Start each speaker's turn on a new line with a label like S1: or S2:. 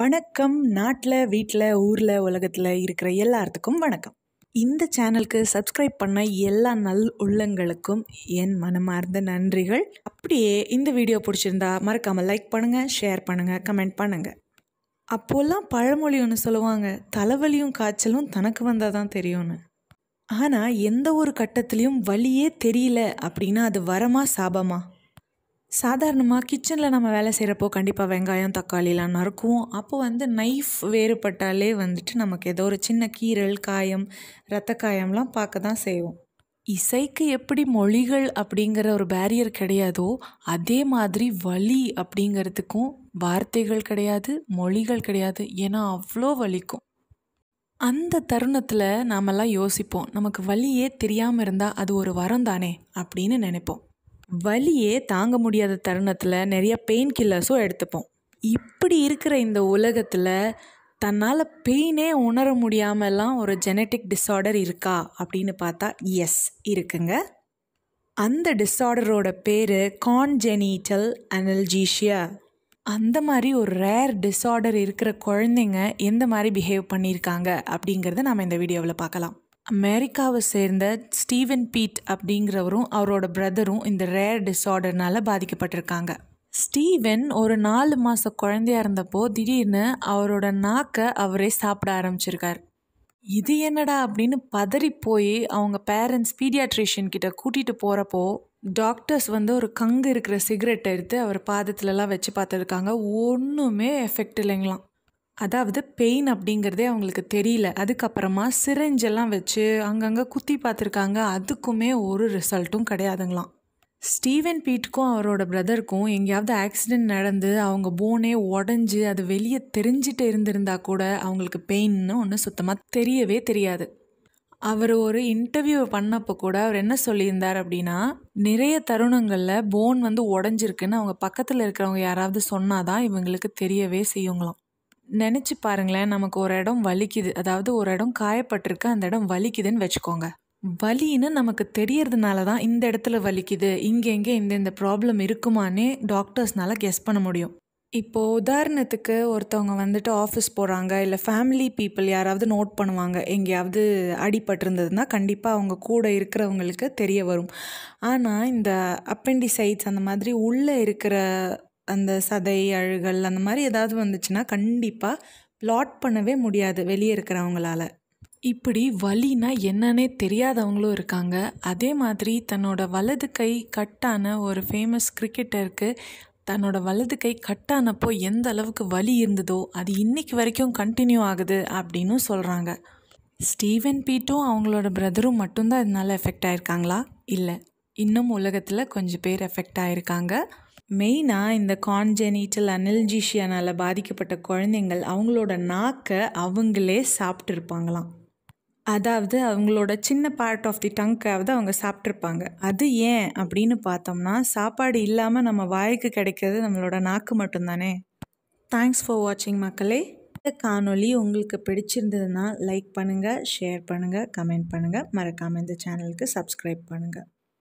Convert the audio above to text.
S1: வணக்கம் நாட்டில் வீட்டில் ஊரில் உலகத்தில் இருக்கிற எல்லாத்துக்கும் வணக்கம் இந்த சேனலுக்கு சப்ஸ்கிரைப் பண்ண எல்லா நல் உள்ளங்களுக்கும் என் மனமார்ந்த நன்றிகள் அப்படியே இந்த வீடியோ பிடிச்சிருந்தா மறக்காமல் லைக் பண்ணுங்கள் ஷேர் பண்ணுங்கள் கமெண்ட் பண்ணுங்கள் அப்போல்லாம் பழமொழி ஒன்று சொல்லுவாங்க தலைவலியும் காய்ச்சலும் தனக்கு வந்தால் தான் தெரியும்னு ஆனால் எந்த ஒரு கட்டத்துலேயும் வழியே தெரியல அப்படின்னா அது வரமா சாபமா சாதாரணமாக கிச்சனில் நம்ம வேலை செய்கிறப்போ கண்டிப்பாக வெங்காயம் தக்காளிலாம் நறுக்குவோம் அப்போ வந்து நைஃப் வேறுபட்டாலே வந்துட்டு நமக்கு ஏதோ ஒரு சின்ன கீரல் காயம் ரத்த காயம்லாம் பார்க்க தான் செய்வோம் இசைக்கு எப்படி மொழிகள் அப்படிங்கிற ஒரு பேரியர் கிடையாதோ அதே மாதிரி வலி அப்படிங்கிறதுக்கும் வார்த்தைகள் கிடையாது மொழிகள் கிடையாது ஏன்னா அவ்வளோ வலிக்கும் அந்த தருணத்தில் நாமெல்லாம் யோசிப்போம் நமக்கு வழியே தெரியாமல் இருந்தால் அது ஒரு வரம் தானே அப்படின்னு நினைப்போம் வலியே தாங்க முடியாத தருணத்தில் நிறைய பெயின் கில்லர்ஸும் எடுத்துப்போம் இப்படி இருக்கிற இந்த உலகத்தில் தன்னால் பெயினே உணர முடியாமலாம் ஒரு ஜெனட்டிக் டிஸார்டர் இருக்கா அப்படின்னு பார்த்தா எஸ் இருக்குங்க அந்த டிஸார்டரோட பேர் கான்ஜெனிட்டல் அனல்ஜீஷியா அந்த மாதிரி ஒரு ரேர் டிஸார்டர் இருக்கிற குழந்தைங்க எந்த மாதிரி பிஹேவ் பண்ணியிருக்காங்க அப்படிங்கிறத நம்ம இந்த வீடியோவில் பார்க்கலாம் அமெரிக்காவை சேர்ந்த ஸ்டீவன் பீட் அப்படிங்கிறவரும் அவரோட பிரதரும் இந்த ரேர் டிஸார்டர்னால் பாதிக்கப்பட்டிருக்காங்க ஸ்டீவன் ஒரு நாலு மாத குழந்தையாக இருந்தப்போ திடீர்னு அவரோட நாக்கை அவரே சாப்பிட ஆரம்பிச்சிருக்கார் இது என்னடா அப்படின்னு பதறி போய் அவங்க பேரண்ட்ஸ் பீடியாட்ரிஷியன் கிட்ட கூட்டிகிட்டு போகிறப்போ டாக்டர்ஸ் வந்து ஒரு கங்கு இருக்கிற சிகரெட் எடுத்து அவர் பாதத்துலலாம் வச்சு பார்த்துருக்காங்க ஒன்றுமே எஃபெக்ட் இல்லைங்களாம் அதாவது பெயின் அப்படிங்கிறதே அவங்களுக்கு தெரியல அதுக்கப்புறமா சிரிஞ்செல்லாம் வச்சு அங்கங்கே குத்தி பார்த்துருக்காங்க அதுக்குமே ஒரு ரிசல்ட்டும் கிடையாதுங்களாம் ஸ்டீவன் பீட்டுக்கும் அவரோட பிரதருக்கும் எங்கேயாவது ஆக்சிடெண்ட் நடந்து அவங்க போனே உடஞ்சி அது வெளியே தெரிஞ்சிட்டு இருந்திருந்தா கூட அவங்களுக்கு பெயின்னு ஒன்று சுத்தமாக தெரியவே தெரியாது அவர் ஒரு இன்டர்வியூ பண்ணப்போ கூட அவர் என்ன சொல்லியிருந்தார் அப்படின்னா நிறைய தருணங்களில் போன் வந்து உடஞ்சிருக்குன்னு அவங்க பக்கத்தில் இருக்கிறவங்க யாராவது சொன்னாதான் இவங்களுக்கு தெரியவே செய்யுங்களாம் நினச்சி பாருங்களேன் நமக்கு ஒரு இடம் வலிக்குது அதாவது ஒரு இடம் காயப்பட்டிருக்கு அந்த இடம் வலிக்குதுன்னு வச்சுக்கோங்க வலின்னு நமக்கு தெரியறதுனால தான் இந்த இடத்துல வலிக்குது இங்கே எங்கே இந்த இந்த ப்ராப்ளம் இருக்குமானே டாக்டர்ஸ்னால கெஸ் பண்ண முடியும் இப்போது உதாரணத்துக்கு ஒருத்தவங்க வந்துட்டு ஆஃபீஸ் போகிறாங்க இல்லை ஃபேமிலி பீப்புள் யாராவது நோட் பண்ணுவாங்க எங்கேயாவது அடிபட்டிருந்ததுன்னா கண்டிப்பாக அவங்க கூட இருக்கிறவங்களுக்கு தெரிய வரும் ஆனால் இந்த அப்பெண்டிசைட்ஸ் அந்த மாதிரி உள்ளே இருக்கிற அந்த சதை அழுகல் அந்த மாதிரி ஏதாவது வந்துச்சுன்னா கண்டிப்பாக பிளாட் பண்ணவே முடியாது வெளியே இருக்கிறவங்களால இப்படி வலினா என்னன்னே தெரியாதவங்களும் இருக்காங்க அதே மாதிரி தன்னோட வலது கை கட்டான ஒரு ஃபேமஸ் கிரிக்கெட்டருக்கு தன்னோட வலது கை கட்டானப்போ எந்த அளவுக்கு வலி இருந்ததோ அது இன்றைக்கி வரைக்கும் கண்டினியூ ஆகுது அப்படின்னு சொல்கிறாங்க ஸ்டீவன் பீட்டும் அவங்களோட பிரதரும் மட்டும்தான் இதனால் எஃபெக்ட் ஆயிருக்காங்களா இல்லை இன்னும் உலகத்தில் கொஞ்சம் பேர் எஃபெக்ட் ஆயிருக்காங்க மெயினாக இந்த கான்ஜெனிட்டல் அனல்ஜிஷியானால் பாதிக்கப்பட்ட குழந்தைங்கள் அவங்களோட நாக்கை அவங்களே சாப்பிட்ருப்பாங்களாம் அதாவது அவங்களோட சின்ன பார்ட் ஆஃப் தி டங்க்காவது அவங்க சாப்பிட்ருப்பாங்க அது ஏன் அப்படின்னு பார்த்தோம்னா சாப்பாடு இல்லாமல் நம்ம வாய்க்கு கிடைக்கிறது நம்மளோட நாக்கு மட்டும்தானே தேங்க்ஸ் ஃபார் வாட்சிங் மக்களே இந்த காணொலி உங்களுக்கு பிடிச்சிருந்ததுன்னா லைக் பண்ணுங்கள் ஷேர் பண்ணுங்கள் கமெண்ட் பண்ணுங்கள் மறக்காமல் இந்த சேனலுக்கு சப்ஸ்கிரைப் பண்ணுங்கள்